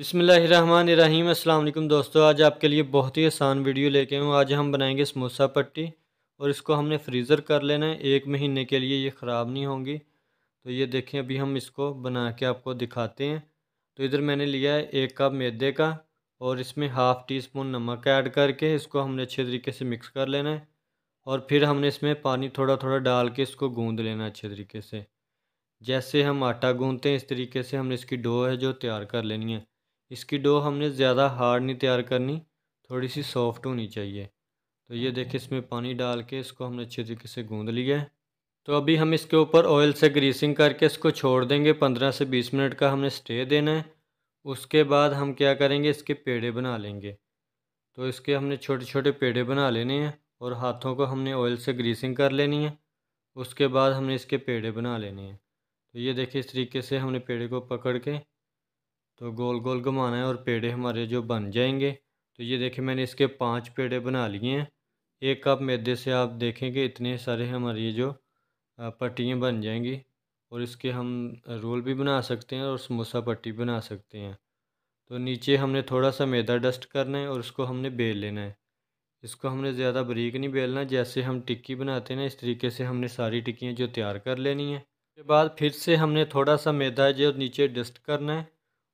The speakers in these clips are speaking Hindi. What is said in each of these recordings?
अस्सलाम वालेकुम दोस्तों आज आपके लिए बहुत ही आसान वीडियो लेके हूँ आज हम बनाएंगे समोसा पट्टी और इसको हमने फ्रीज़र कर लेना है एक महीने के लिए ये ख़राब नहीं होंगी तो ये देखें अभी हम इसको बना के आपको दिखाते हैं तो इधर मैंने लिया है एक कप मैदे का और इसमें हाफ़ टी स्पून नमक ऐड करके इसको हमने अच्छे तरीके से मिक्स कर लेना है और फिर हमने इसमें पानी थोड़ा थोड़ा डाल के इसको गूँध लेना अच्छे तरीके से जैसे हम आटा गूँधते हैं इस तरीके से हमने इसकी डो है जो तैयार कर लेनी है इसकी डो हमने ज़्यादा हार्ड नहीं तैयार करनी थोड़ी सी सॉफ्ट होनी चाहिए तो ये देखें इसमें पानी डाल के इसको हमने अच्छे तरीके से गूँध लिया है तो अभी हम इसके ऊपर ऑयल से ग्रीसिंग करके इसको छोड़ देंगे पंद्रह से बीस मिनट का हमने स्टे देना है उसके बाद हम क्या करेंगे इसके पेड़े बना लेंगे तो इसके हमने छोटे छोटे पेड़े बना लेने हैं और हाथों को हमने ऑयल से ग्रीसिंग कर लेनी है उसके बाद हमने इसके पेड़े बना लेने हैं तो ये देखिए इस तरीके से हमने पेड़े को पकड़ के तो गोल गोल घुमाना है और पेड़े हमारे जो बन जाएंगे तो ये देखें मैंने इसके पांच पेड़े बना लिए हैं एक कप मैदे से आप देखेंगे इतने सारे हमारे ये जो पट्टियाँ बन जाएंगी और इसके हम रोल भी बना सकते हैं और समोसा पट्टी बना सकते हैं तो नीचे हमने थोड़ा सा मैदा डस्ट करना है और उसको हमने बेल लेना है इसको हमने ज़्यादा बरीक नहीं बेलना जैसे हम टिक्की बनाते हैं इस तरीके से हमने सारी टिक्कियाँ जो तैयार कर लेनी है उसके बाद फिर से हमने थोड़ा सा मैदा जो नीचे डस्ट करना है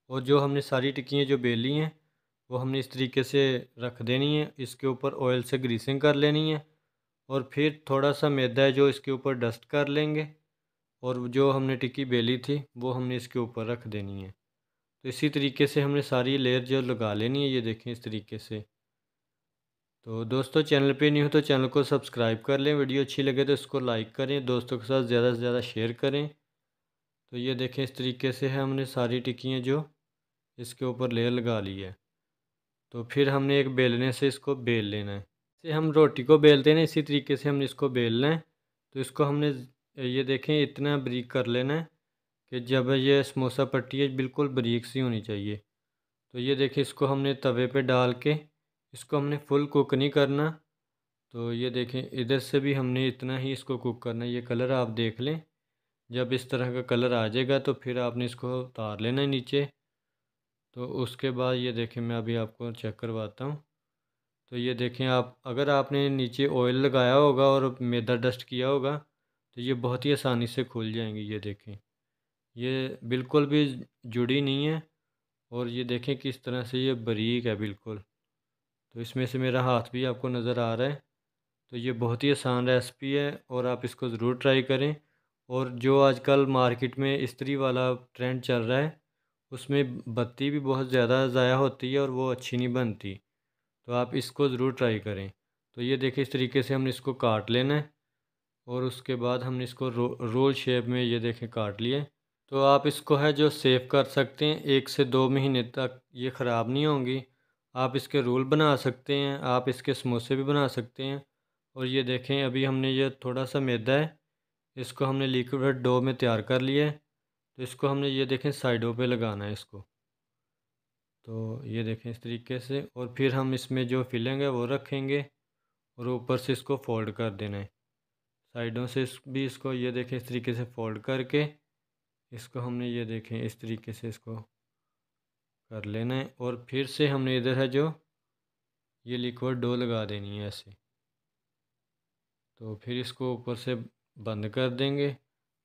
और जो हमने सारी टिक्कियाँ जो बेली हैं वो हमने इस तरीके से रख देनी है इसके ऊपर ऑयल से ग्रीसिंग कर लेनी है और फिर थोड़ा सा मैदा है जो इसके ऊपर डस्ट कर लेंगे और जो हमने टिक्की बेली थी वो हमने इसके ऊपर रख देनी है तो इसी तरीके से हमने सारी लेयर जो लगा लेनी है ये देखें इस तरीके से तो दोस्तों चैनल पे नहीं हो तो चैनल को सब्सक्राइब कर लें वीडियो अच्छी लगे तो इसको लाइक करें दोस्तों के साथ ज़्यादा से ज़्यादा शेयर करें तो ये देखें इस तरीके से है हमने सारी टिक्कियाँ जो इसके ऊपर लेयर लगा ली है तो फिर हमने एक बेलने से इसको बेल लेना है जैसे हम रोटी को बेलते हैं इसी तरीके से हमने इसको बेलना है तो इसको हमने ये देखें इतना बरीक कर लेना है कि जब ये समोसा पट्टी है बिल्कुल बरीक सी होनी चाहिए तो ये देखें इसको हमने तवे पे डाल के इसको हमने फुल कुक नहीं करना तो ये देखें इधर से भी हमने इतना ही इसको कुक करना है ये कलर आप देख लें जब इस तरह का कलर आ जाएगा तो फिर आपने इसको उतार लेना है नीचे तो उसके बाद ये देखें मैं अभी आपको चेक करवाता हूँ तो ये देखें आप अगर आपने नीचे ऑयल लगाया होगा और मैदा डस्ट किया होगा तो ये बहुत ही आसानी से खुल जाएंगी ये देखें ये बिल्कुल भी जुड़ी नहीं है और ये देखें किस तरह से ये बारीक है बिल्कुल तो इसमें से मेरा हाथ भी आपको नज़र आ रहा है तो ये बहुत ही आसान रेसिपी है और आप इसको ज़रूर ट्राई करें और जो आजकल मार्केट में इस्त्री वाला ट्रेंड चल रहा है उसमें बत्ती भी बहुत ज़्यादा ज़ाया होती है और वो अच्छी नहीं बनती तो आप इसको ज़रूर ट्राई करें तो ये देखें इस तरीके से हमने इसको काट लेना है और उसके बाद हमने इसको रो, रोल शेप में ये देखें काट लिए तो आप इसको है जो सेव कर सकते हैं एक से दो महीने तक ये ख़राब नहीं होंगी आप इसके रोल बना सकते हैं आप इसके समोसे भी बना सकते हैं और ये देखें अभी हमने ये थोड़ा सा मैदा है इसको हमने लिक्विड डो में तैयार कर लिया तो इसको हमने ये देखें साइडों पे लगाना है इसको तो ये देखें इस तरीके से और फिर हम इसमें जो फिलिंग है वो रखेंगे और ऊपर से इसको फोल्ड कर देना है साइडों से इस भी इसको ये देखें इस तरीके से फोल्ड करके इसको हमने ये देखें इस तरीके से इसको कर लेना है और फिर से हमने इधर है जो ये लिक्विड डो लगा देनी है ऐसे तो फिर इसको ऊपर से बंद कर देंगे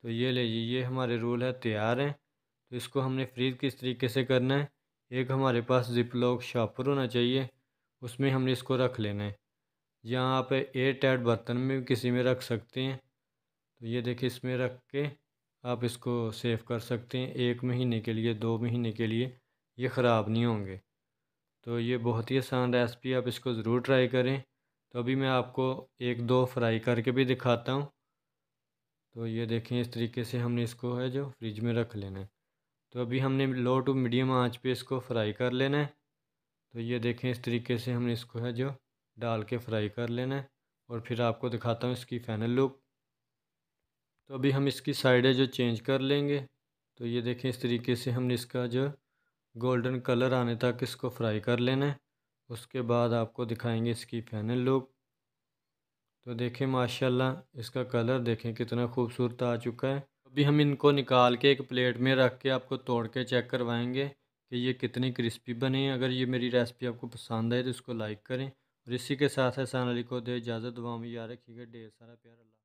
तो ये ले ये हमारे रोल है तैयार हैं तो इसको हमने फ्रीज किस तरीके से करना है एक हमारे पास जिपलॉक शापर होना चाहिए उसमें हमने इसको रख लेना है या आप एयर टाइट बर्तन में भी किसी में रख सकते हैं तो ये देखिए इसमें रख के आप इसको सेव कर सकते हैं एक महीने के लिए दो महीने के लिए ये ख़राब नहीं होंगे तो ये बहुत ही आसान रेसिपी आप इसको ज़रूर ट्राई करें तो अभी मैं आपको एक दो फ्राई करके भी दिखाता हूँ तो ये देखें इस तरीके से हमने इसको है जो फ्रिज में रख लेना है तो अभी हमने लो टू मीडियम आंच पे इसको फ्राई कर लेना है तो ये देखें इस तरीके से हमने इसको है जो डाल के फ्राई कर लेना है और फिर आपको दिखाता हूँ इसकी फाइनल लुक तो अभी हम इसकी साइडें जो चेंज कर लेंगे तो ये देखें इस तरीके से हमने इसका जो गोल्डन कलर आने तक इसको फ्राई कर लेना है उसके बाद आपको दिखाएंगे इसकी फाइनल लुक तो देखें माशाल्लाह इसका कलर देखें कितना खूबसूरत आ चुका है अभी हम इनको निकाल के एक प्लेट में रख के आपको तोड़ के चेक करवाएंगे कि ये कितनी क्रिस्पी बने अगर ये मेरी रेसिपी आपको पसंद आए तो इसको लाइक करें और इसी के साथ है सान अली को दे इजाज़त दुआ में याद रखिएगा ढेर सारा प्यार अल्लाह